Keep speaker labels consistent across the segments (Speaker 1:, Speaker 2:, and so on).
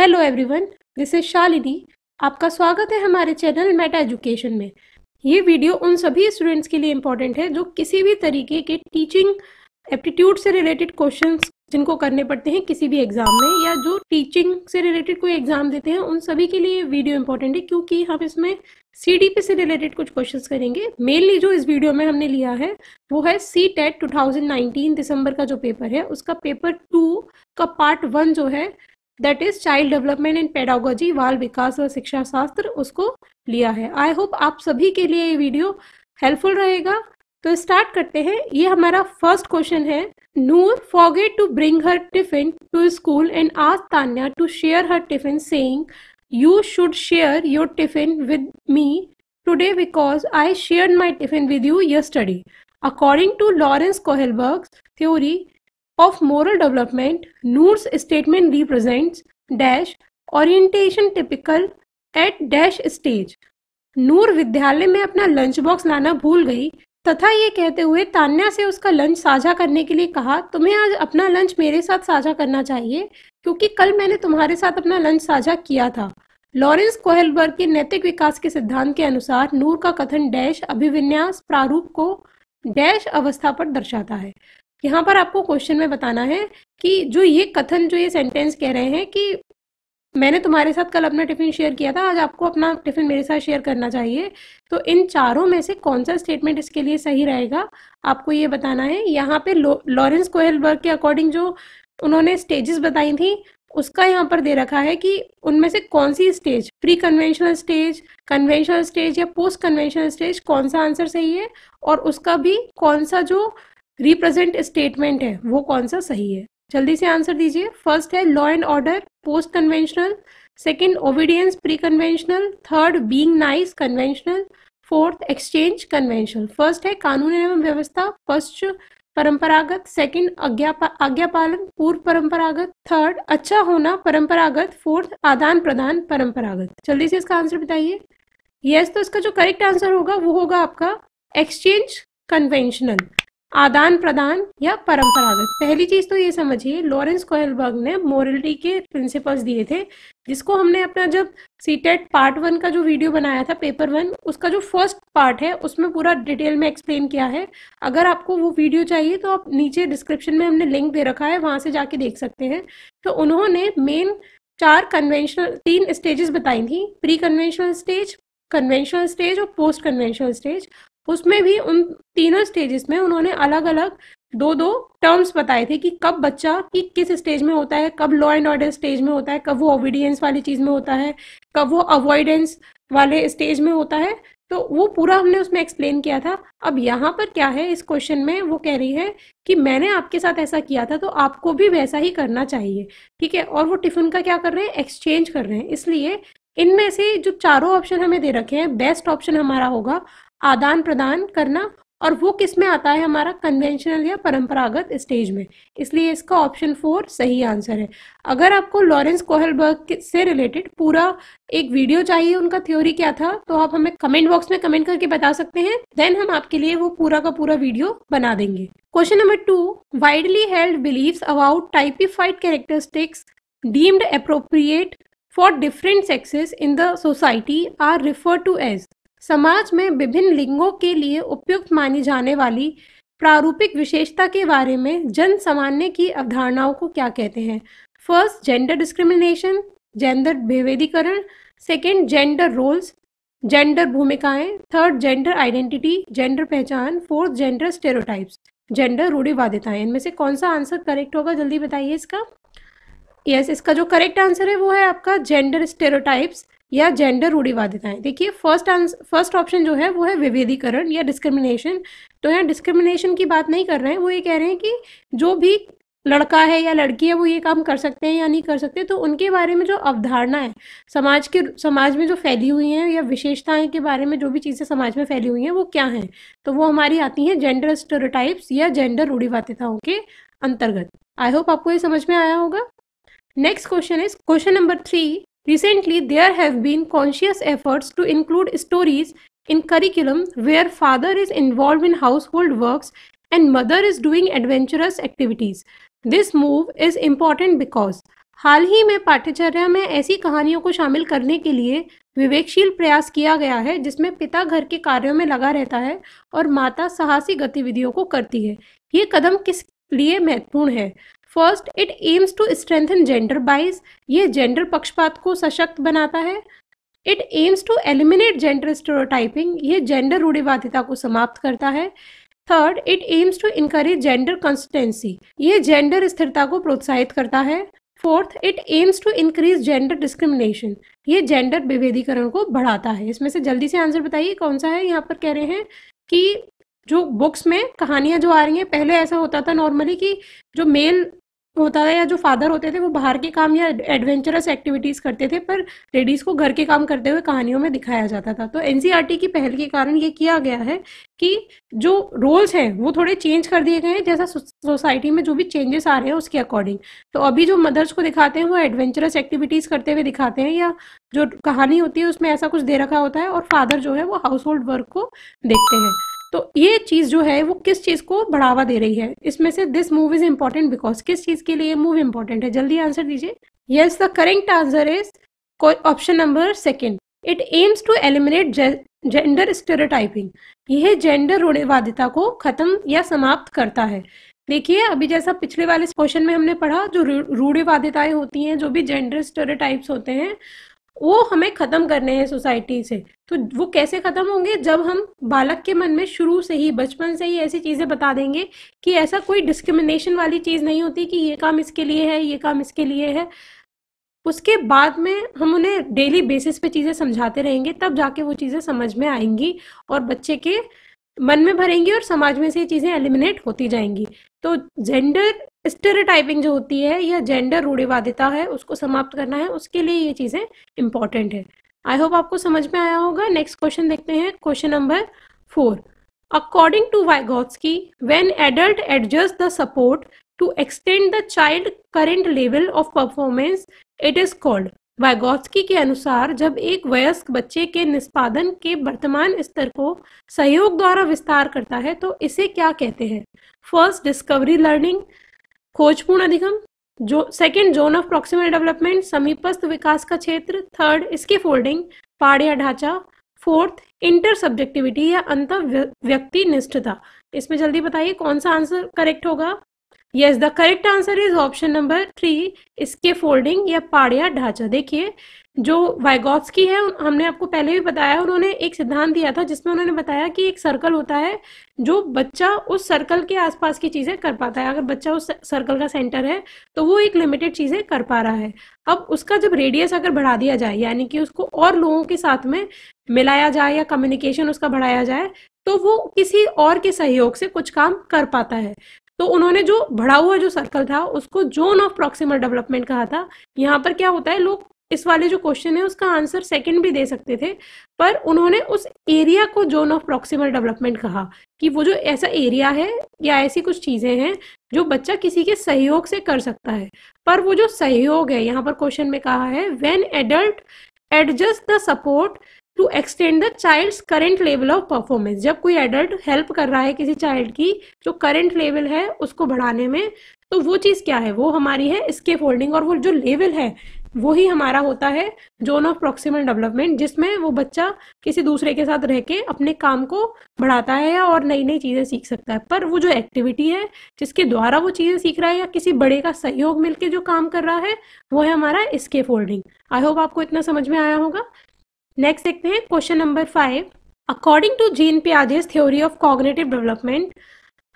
Speaker 1: Hello everyone this is Shalini आपका स्वागत है हमारे चैनल मेटा एजुकेशन में ये वीडियो उन सभी स्टूडेंट्स के लिए इम्पॉर्टेंट है जो किसी भी तरीके के टीचिंग एप्टीट्यूड से रिलेटेड क्वेश्चंस जिनको करने पड़ते हैं किसी भी एग्ज़ाम में या जो टीचिंग से रिलेटेड कोई एग्ज़ाम देते हैं उन सभी के लिए वीडियो इम्पोर्टेंट है क्योंकि हम इसमें सी डी पी से रिलेटेड कुछ क्वेश्चंस करेंगे मेनली जो इस वीडियो में हमने लिया है वो है C TET two thousand nineteen December का जो पेपर है उसका पेपर टू का पार्ट वन जो है that is child development in pedagogy बाल विकास और शिक्षा शास्त्र उसको लिया है आई होप आप सभी के लिए ये वीडियो हेल्पफुल रहेगा तो स्टार्ट करते हैं ये हमारा फर्स्ट क्वेश्चन है Noor forgot to bring her tiffin to school and आज Tanya to share her tiffin saying you should share your tiffin with me today because I share my tiffin with you yesterday according to Lawrence Kohlberg theory of moral development, Noor's statement represents dash orientation typical at dash stage noor विद्यालय mein apna lunch box lana भूल gayi तथा ये कहते हुए तान्या से उसका lunch साझा करने के लिए कहा तुम्हें आज अपना लंच मेरे साथ साझा करना चाहिए क्योंकि कल मैंने तुम्हारे साथ अपना लंच साझा किया था लॉरेंस कोहलबर्ग के नैतिक विकास के सिद्धांत के अनुसार नूर का कथन डैश अभिविन्यास प्रारूप को डैश अवस्था पर दर्शाता है यहाँ पर आपको क्वेश्चन में बताना है कि जो ये कथन जो ये सेंटेंस कह रहे हैं कि मैंने तुम्हारे साथ कल अपना टिफिन शेयर किया था आज आपको अपना टिफिन मेरे साथ शेयर करना चाहिए तो इन चारों में से कौन सा स्टेटमेंट इसके लिए सही रहेगा आपको ये बताना है यहाँ पे लॉरेंस कोहलबर्ग के अकॉर्डिंग जो उन्होंने स्टेजेस बताई थी उसका यहाँ पर दे रखा है कि उनमें से कौन सी stage pre conventional stage conventional stage या पोस्ट कन्वेंशनल स्टेज कौन सा आंसर सही है और उसका भी कौन सा जो रिप्रेजेंट स्टेटमेंट है वो कौन सा सही है जल्दी से आंसर दीजिए फर्स्ट है law and order post conventional second obedience pre conventional third being nice conventional fourth exchange conventional first है कानून एवं व्यवस्था फर्स्ट परंपरागत सेकेंड आज्ञा आज्ञा पालन पूर्व परंपरागत थर्ड अच्छा होना परंपरागत फोर्थ आदान प्रदान परंपरागत जल्दी से इसका आंसर बताइए यस yes, तो इसका जो करेक्ट आंसर होगा वो होगा आपका एक्सचेंज कन्वेंशनल आदान प्रदान या परंपरागत पहली चीज तो ये समझिए लॉरेंस कोहलबर्ग ने मोरलिटी के प्रिंसिपल्स दिए थे जिसको हमने अपना जब सीटेट पार्ट वन का जो वीडियो बनाया था पेपर वन उसका जो फर्स्ट पार्ट है उसमें पूरा डिटेल में एक्सप्लेन किया है अगर आपको वो वीडियो चाहिए तो आप नीचे डिस्क्रिप्शन में हमने लिंक दे रखा है वहाँ से जाके देख सकते हैं तो उन्होंने मेन चार कन्वेंशनल तीन स्टेजेस बताई थी pre conventional stage conventional stage और पोस्ट कन्वेंशनल स्टेज उसमें भी उन तीनों स्टेजेस में उन्होंने अलग अलग दो दो टर्म्स बताए थे कि कब बच्चा कि किस स्टेज में होता है कब लॉ एंड ऑर्डर स्टेज में होता है कब वो ओबीडियंस वाली चीज़ में होता है कब वो अवॉइडेंस वाले स्टेज में होता है तो वो पूरा हमने उसमें एक्सप्लेन किया था अब यहाँ पर क्या है इस क्वेश्चन में वो कह रही है कि मैंने आपके साथ ऐसा किया था तो आपको भी वैसा ही करना चाहिए ठीक है और वो टिफ़िन का क्या कर रहे हैं एक्सचेंज कर रहे हैं इसलिए इनमें से जो चारों ऑप्शन हमें दे रखे हैं बेस्ट ऑप्शन हमारा होगा आदान प्रदान करना और वो किस में आता है हमारा कन्वेंशनल या परंपरागत स्टेज में इसलिए इसका ऑप्शन फोर सही आंसर है अगर आपको लॉरेंस कोहलबर्ग से रिलेटेड पूरा एक वीडियो चाहिए उनका थ्योरी क्या था तो आप हमें कमेंट बॉक्स में कमेंट करके बता सकते हैं देन हम आपके लिए वो पूरा का पूरा वीडियो बना देंगे question number two widely held believe about typified characteristics deemed appropriate for different sexes in the society are refer to as समाज में विभिन्न लिंगों के लिए उपयुक्त मानी जाने वाली प्रारूपिक विशेषता के बारे में जन सामान्य की अवधारणाओं को क्या कहते हैं फर्स्ट जेंडर डिस्क्रिमिनेशन जेंडर विभेदीकरण सेकेंड जेंडर रोल्स जेंडर भूमिकाएं थर्ड जेंडर आइडेंटिटी जेंडर पहचान फोर्थ जेंडर स्टेरोटाइप्स जेंडर रूढ़िवादिताएं इनमें से कौन सा आंसर करेक्ट होगा जल्दी बताइए इसका यस yes, इसका जो करेक्ट आंसर है वो है आपका जेंडर स्टेरोटाइप्स या जेंडर रूढ़िवादिताएं देखिए फर्स्ट आंसर फर्स्ट ऑप्शन जो है वो है विभेदीकरण या डिस्क्रिमिनेशन तो यहाँ डिस्क्रिमिनेशन की बात नहीं कर रहे हैं वो ये कह रहे हैं कि जो भी लड़का है या लड़की है वो ये काम कर सकते हैं या नहीं कर सकते तो उनके बारे में जो अवधारणा है समाज के समाज में जो फैली हुई हैं या विशेषताएं के बारे में जो भी चीज़ें समाज में फैली हुई हैं वो क्या हैं तो वो हमारी आती हैं जेंडर स्टोरोटाइप्स या जेंडर रूढ़िवादिताओं के अंतर्गत आई होप आपको ये समझ में आया होगा next question is question number three Recently, there have been conscious efforts to include stories in curriculum where father is involved in household works and mother is doing adventurous activities. This move is important because हाल ही में पाठ्यचर्या में ऐसी कहानियों को शामिल करने के लिए विवेकशील प्रयास किया गया है जिसमें पिता घर के कार्यों में लगा रहता है और माता साहसी गतिविधियों को करती है ये कदम किस लिए महत्वपूर्ण है first it aims to strengthen gender bias ये जेंडर पक्षपात को सशक्त बनाता है it aims to eliminate gender stereotyping ये जेंडर रूढ़िवादिता को समाप्त करता है third it aims to encourage gender consistency ये जेंडर स्थिरता को प्रोत्साहित करता है fourth it aims to increase gender discrimination ये जेंडर विभेदीकरण को बढ़ाता है इसमें से जल्दी से आंसर बताइए कौन सा है यहाँ पर कह रहे हैं कि जो बुक्स में कहानियां जो आ रही हैं पहले ऐसा होता था नॉर्मली कि जो मेल होता था या जो फादर होते थे वो बाहर के काम या एडवेंचरस एक्टिविटीज करते थे पर लेडीज को घर के काम करते हुए कहानियों में दिखाया जाता था तो एनसीईआरटी e की पहल के कारण ये किया गया है कि जो रोल्स हैं वो थोड़े चेंज कर दिए गए हैं जैसा सोसाइटी में जो भी चेंजेस आ रहे हैं उसके अकॉर्डिंग तो अभी जो मदर्स को दिखाते हैं वो एडवेंचरस एक्टिविटीज करते हुए दिखाते हैं या जो कहानी होती है उसमें ऐसा कुछ दे रखा होता है और फादर जो है वो हाउस होल्ड वर्क को देखते हैं तो ये चीज़ जो है वो किस चीज़ को बढ़ावा दे रही है इसमें से this move is important because किस चीज़ के लिए मूव इम्पोर्टेंट है जल्दी आंसर दीजिए yes the correct answer is option number second it aims to eliminate gender stereotyping यह जेंडर रूढ़िवादिता को खत्म या समाप्त करता है देखिए अभी जैसा पिछले वाले क्वेश्चन में हमने पढ़ा जो रूढ़िवादिताएं होती हैं जो भी जेंडर स्टेरोटाइप्स होते हैं वो हमें ख़त्म करने हैं सोसाइटी से तो वो कैसे ख़त्म होंगे जब हम बालक के मन में शुरू से ही बचपन से ही ऐसी चीज़ें बता देंगे कि ऐसा कोई डिस्क्रिमिनेशन वाली चीज़ नहीं होती कि ये काम इसके लिए है ये काम इसके लिए है उसके बाद में हम उन्हें डेली बेसिस पे चीज़ें समझाते रहेंगे तब जाके वो चीज़ें समझ में आएंगी और बच्चे के मन में भरेंगी और समाज में से ये चीज़ें एलिमिनेट होती जाएंगी तो जेंडर स्टेरोटाइपिंग जो होती है या जेंडर रूढ़िवादिता है उसको समाप्त करना है उसके लिए ये चीज़ें इंपॉर्टेंट है आई होप आपको समझ में आया होगा नेक्स्ट क्वेश्चन देखते हैं question number four according to की when adult adjust the support to extend the child current level of performance it is called Vygotsky के अनुसार जब एक वयस्क बच्चे के निष्पादन के वर्तमान स्तर को सहयोग द्वारा विस्तार करता है तो इसे क्या कहते हैं फर्स्ट डिस्कवरी लर्निंग खोजपूर्ण अधिगम जो second zone of proximal development समीपस्थ विकास का क्षेत्र थर्ड इसके फोल्डिंग पाड़िया ढांचा फोर्थ इंटर सब्जेक्टिविटी या अंत व्यक्ति निष्ठता इसमें जल्दी बताइए कौन सा आंसर करेक्ट होगा yes the correct answer is option number three scaffolding या पाड़िया ढांचा देखिए जो की है हमने आपको पहले भी बताया उन्होंने एक सिद्धांत दिया था जिसमें उन्होंने बताया कि एक सर्कल होता है जो बच्चा उस सर्कल के आसपास की चीज़ें कर पाता है अगर बच्चा उस सर्कल का सेंटर है तो वो एक लिमिटेड चीज़ें कर पा रहा है अब उसका जब रेडियस अगर बढ़ा दिया जाए यानी कि उसको और लोगों के साथ में मिलाया जाए या कम्युनिकेशन उसका बढ़ाया जाए तो वो किसी और के सहयोग से कुछ काम कर पाता है तो उन्होंने जो बढ़ा हुआ जो सर्कल था उसको जोन ऑफ प्रॉक्सिमल डेवलपमेंट कहा था यहाँ पर क्या होता है लोग इस वाले जो क्वेश्चन है उसका आंसर सेकंड भी दे सकते थे पर उन्होंने उस एरिया को जोन ऑफ प्रॉक्सिमल डेवलपमेंट कहा कि वो जो ऐसा एरिया है या ऐसी कुछ चीज़ें हैं जो बच्चा किसी के सहयोग से कर सकता है पर वो जो सहयोग है यहाँ पर क्वेश्चन में कहा है when adult adjust the support to extend the child's current level of performance जब कोई एडल्ट हेल्प कर रहा है किसी चाइल्ड की जो करेंट लेवल है उसको बढ़ाने में तो वो चीज़ क्या है वो हमारी है इसके फोल्डिंग और वो जो लेवल है वो ही हमारा होता है जोन ऑफ प्रोक्सीमल डेवलपमेंट जिसमें वो बच्चा किसी दूसरे के साथ रह के अपने काम को बढ़ाता है और नई नई चीज़ें सीख सकता है पर वो जो एक्टिविटी है जिसके द्वारा वो चीज़ें सीख रहा है या किसी बड़े का सहयोग मिलके जो काम कर रहा है वो है हमारा स्के फोल्डिंग आई होप आपको इतना समझ में आया होगा नेक्स्ट देखते हैं question number five according to Jean Piaget's theory of cognitive development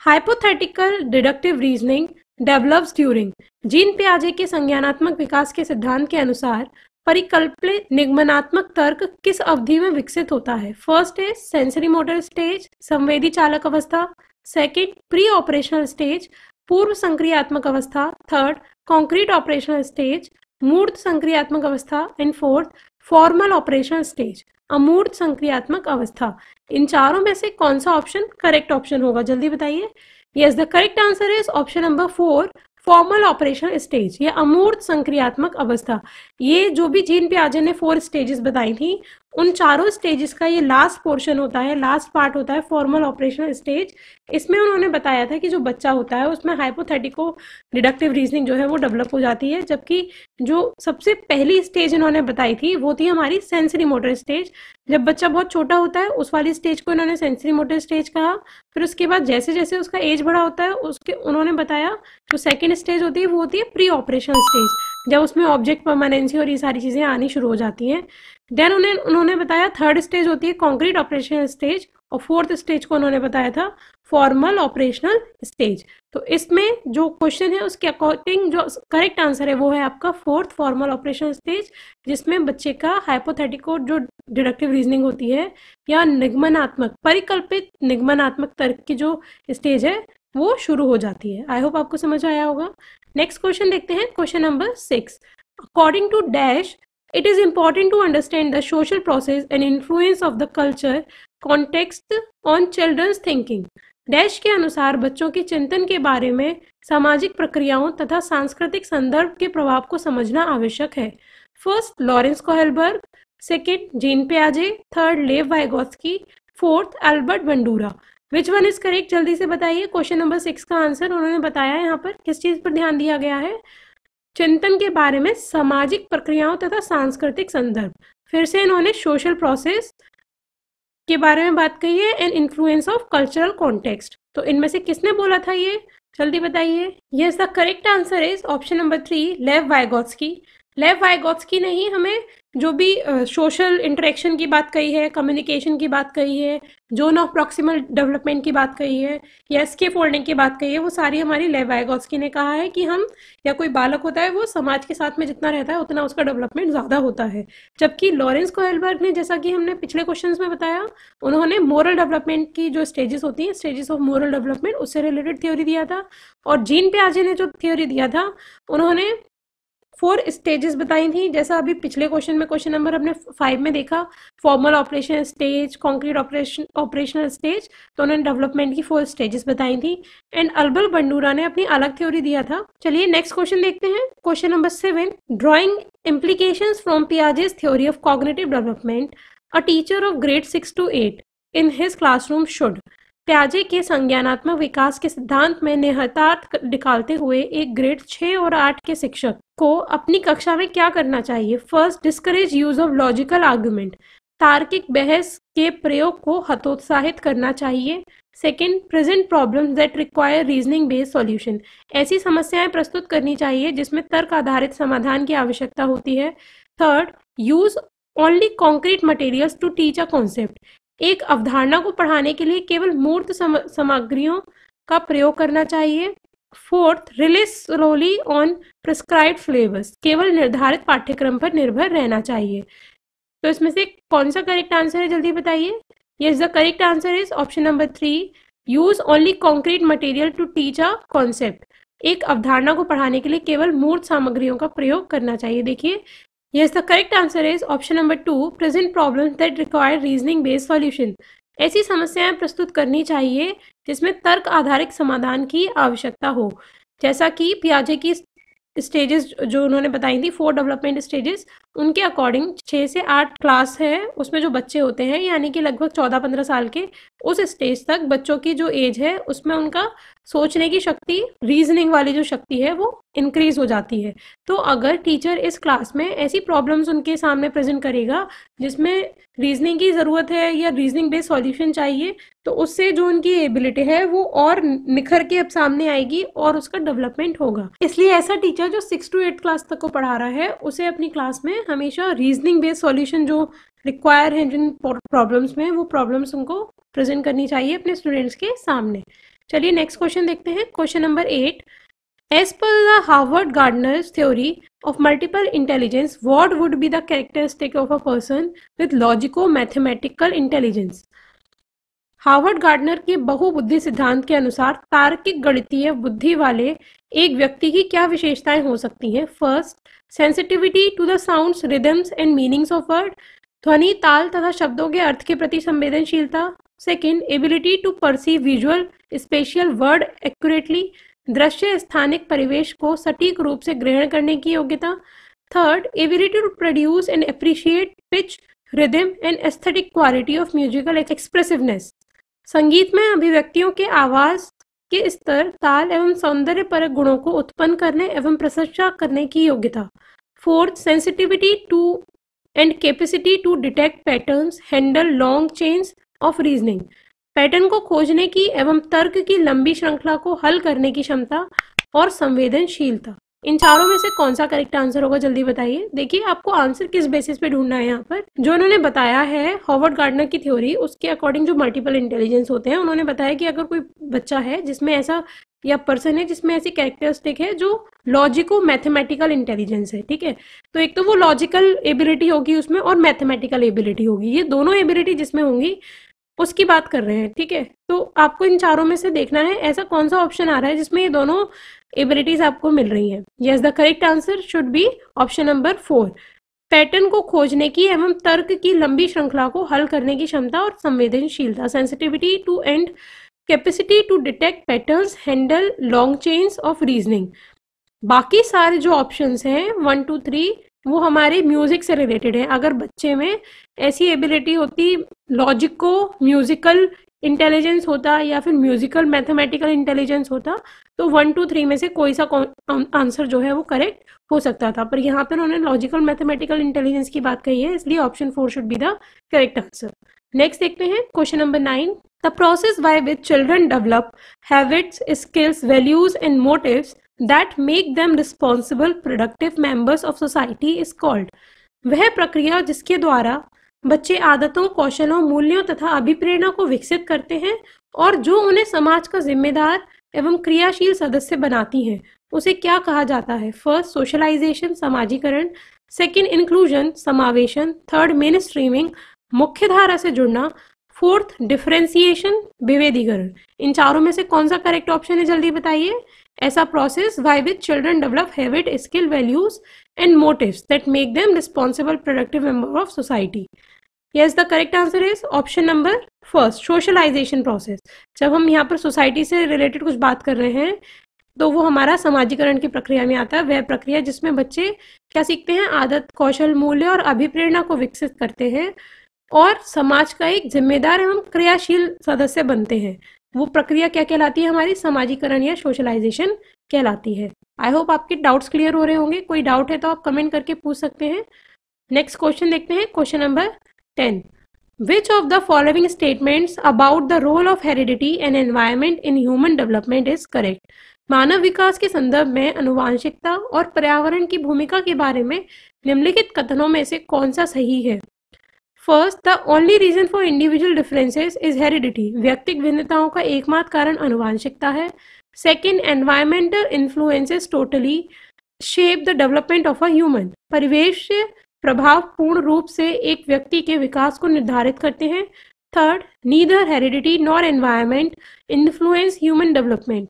Speaker 1: hypothetical deductive reasoning develops during Jean प्याजे के संज्ञानात्मक विकास के सिद्धांत के अनुसार परिकल्पले निगमनात्मक तर्क किस अवधि में विकसित होता है first is sensory motor stage संवेदी चालक अवस्था सेकेंड प्री ऑपरेशनल स्टेज पूर्व संक्रियात्मक अवस्था थर्ड कॉन्क्रीट ऑपरेशनल स्टेज मूर्त संक्रियात्मक अवस्था and fourth formal operation stage अमूर्त संक्रियात्मक अवस्था इन चारों में से कौन सा ऑप्शन करेक्ट ऑप्शन होगा जल्दी बताइए yes the correct answer is option number four formal operation stage या अमूर्त संक्रियात्मक अवस्था ये जो भी जीन प्याजे ने फोर स्टेजेस बताई थी उन चारों स्टेजेस का ये लास्ट पोर्शन होता है लास्ट पार्ट होता है फॉर्मल ऑपरेशन स्टेज इसमें उन्होंने बताया था कि जो बच्चा होता है उसमें हाइपोथेटिको डिडक्टिव रीजनिंग जो है वो डेवलप हो जाती है जबकि जो सबसे पहली स्टेज इन्होंने बताई थी वो थी हमारी सेंसरी मोटर स्टेज जब बच्चा बहुत छोटा होता है उस वाली स्टेज को इन्होंने सेंसरी मोटर स्टेज कहा फिर उसके बाद जैसे जैसे उसका एज बड़ा होता है उसके उन्होंने बताया जो सेकेंड स्टेज होती है वो होती है प्री ऑपरेशन स्टेज जब उसमें ऑब्जेक्ट परमानेंसी और ये सारी चीज़ें आनी शुरू हो जाती हैं देन उन्हें उन्होंने बताया थर्ड स्टेज होती है कॉन्क्रीट ऑपरेशन स्टेज और फोर्थ स्टेज को उन्होंने बताया था फॉर्मल ऑपरेशनल स्टेज तो इसमें जो क्वेश्चन है उसके अकॉर्डिंग जो करेक्ट आंसर है वो है आपका फोर्थ फॉर्मल ऑपरेशनल स्टेज जिसमें बच्चे का हाइपोथेटिको जो डिडक्टिव रीजनिंग होती है या निगमनात्मक परिकल्पित निगमनात्मक तर्क की जो स्टेज है वो शुरू हो जाती है आई होप आपको समझ आया होगा नेक्स्ट क्वेश्चन देखते हैं question number six according to dash it is important to understand the social process and influence of the culture context on children's thinking dash के अनुसार बच्चों के चिंतन के बारे में सामाजिक प्रक्रियाओं तथा सांस्कृतिक संदर्भ के प्रभाव को समझना आवश्यक है first Lawrence Kohlberg second Jean प्याजे third Lev Vygotsky fourth Albert Bandura which one is correct जल्दी से बताइए क्वेश्चन नंबर सिक्स का आंसर उन्होंने बताया यहाँ पर किस चीज पर ध्यान दिया गया है चिंतन के बारे में सामाजिक प्रक्रियाओं तथा सांस्कृतिक संदर्भ फिर से इन्होंने सोशल प्रोसेस के बारे में बात कही है and influence of cultural context तो इनमें से किसने बोला था ये जल्दी बताइए yes the correct answer is option number three Lev वाइगोट्स की लेव वाइगोट्स की नहीं हमें जो भी सोशल uh, इंटरेक्शन की बात कही है कम्युनिकेशन की बात कही है जोन ऑफ प्रॉक्सिमल डेवलपमेंट की बात कही है या स्के फोल्डिंग की बात कही है वो सारी हमारी लेवाइगोस्की ने कहा है कि हम या कोई बालक होता है वो समाज के साथ में जितना रहता है उतना उसका डेवलपमेंट ज़्यादा होता है जबकि लॉरेंस कोहलबर्ग ने जैसा कि हमने पिछले क्वेश्चन में बताया उन्होंने मोरल डेवलपमेंट की जो स्टेजेस होती हैं स्टेजेस ऑफ मोरल डेवलपमेंट उससे रिलेटेड थ्योरी दिया था और जीन प्याजे ने जो थ्योरी दिया था उन्होंने फोर स्टेजेस बताई थी जैसा अभी पिछले क्वेश्चन में क्वेश्चन नंबर हमने फाइव में देखा formal operation stage concrete operation operational stage तो उन्होंने डेवलपमेंट की फोर स्टेजेस बताई थी एंड अल्बल बंडूरा ने अपनी अलग थ्योरी दिया था चलिए नेक्स्ट क्वेश्चन देखते हैं question number seven drawing implication from Piaget's theory of cognitive development a teacher of grade six to eight in his classroom should प्याजे के संज्ञानात्मक विकास के सिद्धांत में निहतार्थ निकालते हुए एक ग्रेड छः और आठ के शिक्षक को अपनी कक्षा में क्या करना चाहिए first discourage use of logical argument तार्किक बहस के प्रयोग को हतोत्साहित करना चाहिए second present problem that require reasoning based solution ऐसी समस्याएं प्रस्तुत करनी चाहिए जिसमें तर्क आधारित समाधान की आवश्यकता होती है third use only concrete materials to teach a concept एक अवधारणा को पढ़ाने के लिए केवल मूर्त सामग्रियों का प्रयोग करना चाहिए fourth rely solely on prescribed syllabus केवल निर्धारित पाठ्यक्रम पर निर्भर रहना चाहिए तो इसमें से कौन सा करेक्ट आंसर है जल्दी बताइए yes the correct answer is option number three use only concrete material to teach a concept एक अवधारणा को पढ़ाने के लिए केवल मूर्त सामग्रियों का प्रयोग करना चाहिए देखिए Yes, the correct answer is option number two present problems that require reasoning based solution. ऐसी समस्याएं प्रस्तुत करनी चाहिए जिसमें तर्क आधारित समाधान की आवश्यकता हो जैसा कि पियाजे की स्टेजेस जो उन्होंने बताई थी फोर डेवलपमेंट स्टेजेस उनके अकॉर्डिंग छः से आठ क्लास है उसमें जो बच्चे होते हैं यानी कि लगभग चौदह पंद्रह साल के उस स्टेज तक बच्चों की जो एज है उसमें उनका सोचने की शक्ति रीजनिंग वाली जो शक्ति है वो इंक्रीज हो जाती है तो अगर टीचर इस क्लास में ऐसी प्रॉब्लम्स उनके सामने प्रेजेंट करेगा जिसमें रीजनिंग की ज़रूरत है या रीजनिंग बेस्ड सॉल्यूशन चाहिए तो उससे जो उनकी एबिलिटी है वो और निखर के अब सामने आएगी और उसका डेवलपमेंट होगा इसलिए ऐसा टीचर जो सिक्स टू एट क्लास तक को पढ़ा रहा है उसे अपनी क्लास में हैं हमेशा रीजनिंग बेस्ड सॉल्यूशन जो रिक्वायर हैं जिन प्रॉब्लम्स में वो प्रॉब्लम्स उनको प्रेजेंट करनी चाहिए अपने स्टूडेंट्स के सामने चलिए नेक्स्ट क्वेश्चन देखते हैं question number eight as per the Harvard Gardner's theory of multiple intelligence what would be the characteristic of a person with logico mathematical intelligence Harvard Gardner के बहुबुद्धि सिद्धांत के अनुसार तार्किक गणितीय बुद्धि वाले एक व्यक्ति की क्या विशेषताएं हो सकती हैं first sensitivity to the sounds rhythms and meanings of word ध्वनि ताल तथा शब्दों के अर्थ के प्रति संवेदनशीलता second ability to perceive visual spatial word accurately दृश्य स्थानिक परिवेश को सटीक रूप से ग्रहण करने की योग्यता third ability to produce and appreciate pitch rhythm and aesthetic quality of musical expressiveness संगीत में अभिव्यक्तियों के आवाज के स्तर ताल एवं सौंदर्य पर गुणों को उत्पन्न करने एवं प्रशंसा करने की योग्यता fourth sensitivity to and capacity to detect pattern handle long chains of reasoning pattern को खोजने की एवं तर्क की लंबी श्रृंखला को हल करने की क्षमता और संवेदनशीलता इन चारों में से कौन सा करेक्ट आंसर होगा जल्दी बताइए देखिए आपको आंसर किस बेसिस पे ढूंढना है यहाँ पर जो उन्होंने बताया है हॉवर्ड गार्डनर की थ्योरी उसके अकॉर्डिंग जो मल्टीपल इंटेलिजेंस होते हैं उन्होंने बताया कि अगर कोई बच्चा है जिसमें ऐसा या पर्सन है जिसमें ऐसी कैरेक्टरिस्टिक है जो लॉजिको मैथमेटिकल इंटेलिजेंस है ठीक है तो एक तो वो लॉजिकल एबिलिटी होगी उसमें और मैथमेटिकल एबिलिटी होगी ये दोनों एबिलिटी जिसमें होंगी उसकी बात कर रहे हैं ठीक है तो आपको इन चारों में से देखना है ऐसा कौन सा ऑप्शन आ रहा है जिसमें ये दोनों एबिलिटीज आपको मिल रही हैं yes the correct answer should be option number four pattern को खोजने की एवं तर्क की लंबी श्रृंखला को हल करने की क्षमता और संवेदनशीलता sensitivity to and capacity to detect patterns handle long chains of reasoning बाकी सारे जो ऑप्शंस हैं वन टू थ्री वो हमारे म्यूज़िक से रिलेटेड है अगर बच्चे में ऐसी एबिलिटी होती लॉजिक को म्यूज़िकल इंटेलिजेंस होता या फिर म्यूजिकल मैथमेटिकल इंटेलिजेंस होता तो वन टू थ्री में से कोई सा आंसर जो है वो करेक्ट हो सकता था पर यहाँ पर उन्होंने लॉजिकल मैथमेटिकल इंटेलिजेंस की बात कही है इसलिए option four should be the correct answer next देखते हैं question number nine the process by which children develop habits skills values and motive that make them responsible productive members of society is called वह प्रक्रिया जिसके द्वारा बच्चे आदतों कौशलों मूल्यों तथा अभिप्रेरणा को विकसित करते हैं और जो उन्हें समाज का जिम्मेदार एवं क्रियाशील सदस्य बनाती हैं उसे क्या कहा जाता है फर्स्ट सोशलाइजेशन समाजीकरण सेकंड इंक्लूजन समावेशन थर्ड मेन स्ट्रीमिंग मुख्य धारा से जुड़ना फोर्थ डिफ्रेंसिएशन विवेदीकरण इन चारों में से कौन सा करेक्ट ऑप्शन है जल्दी बताइए ऐसा process by which children develop habit skill values and motives that make them responsible productive member of society yes the correct answer is option number first socialization process जब हम यहाँ पर society से related कुछ बात कर रहे हैं तो वो हमारा समाजीकरण की प्रक्रिया में आता है वह प्रक्रिया जिसमें बच्चे क्या सीखते हैं आदत कौशल मूल्य और अभिप्रेरणा को विकसित करते हैं और समाज का एक जिम्मेदार एवं क्रियाशील सदस्य बनते हैं वो प्रक्रिया क्या कहलाती है हमारी समाजीकरण या सोशलाइजेशन कहलाती है आई होप आपके डाउट्स क्लियर हो रहे होंगे कोई डाउट है तो आप कमेंट करके पूछ सकते हैं नेक्स्ट क्वेश्चन देखते हैं question number ten which of the following statements about the role of heredity and environment in human development is correct मानव विकास के संदर्भ में अनुवांशिकता और पर्यावरण की भूमिका के बारे में निम्नलिखित कथनों में से कौन सा सही है first the only reason for individual differences is heredity व्यक्तिक भिन्नताओं का एकमात्र कारण अनुवांशिकता है second environmental influences totally shape the development of a human परिवेश प्रभाव पूर्ण रूप से एक व्यक्ति के विकास को निर्धारित करते हैं third neither heredity nor environment influence human development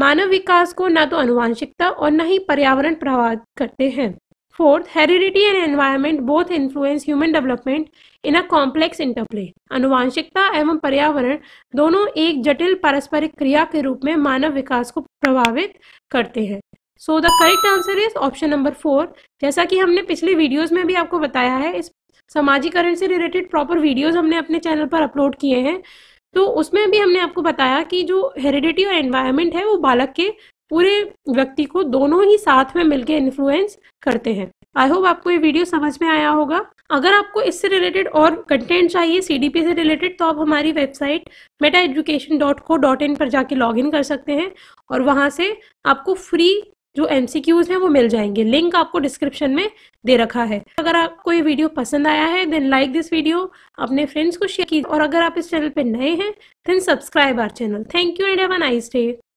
Speaker 1: मानव विकास को ना तो अनुवांशिकता और न ही पर्यावरण प्रभावित करते हैं fourth heredity and environment both influence human development in a complex interplay अनुवांशिकता एवं पर्यावरण दोनों एक जटिल पारस्परिक क्रिया के रूप में मानव विकास को प्रभावित करते हैं so the correct answer is option number four जैसा कि हमने पिछले वीडियोस में भी आपको बताया है इस समाजीकरण से रिलेटेड प्रॉपर वीडियोस हमने अपने चैनल पर अपलोड किए हैं तो उसमें भी हमने आपको बताया कि जो हेरिडिटी और एनवायरमेंट है वो बालक के पूरे व्यक्ति को दोनों ही साथ में मिलकर इन्फ्लुएंस करते हैं आई होप आपको ये वीडियो समझ में आया होगा अगर आपको इससे रिलेटेड और कंटेंट चाहिए सी से रिलेटेड तो आप हमारी website Meta education dot co dot in पर जाके लॉग इन कर सकते हैं और वहाँ से आपको फ्री जो एम हैं वो मिल जाएंगे लिंक आपको डिस्क्रिप्शन में दे रखा है अगर आपको ये वीडियो पसंद आया है देन लाइक दिस वीडियो अपने फ्रेंड्स को शेयर कीजिए और अगर आप इस चैनल पर नए हैं then subscribe our channel thank you and have a nice day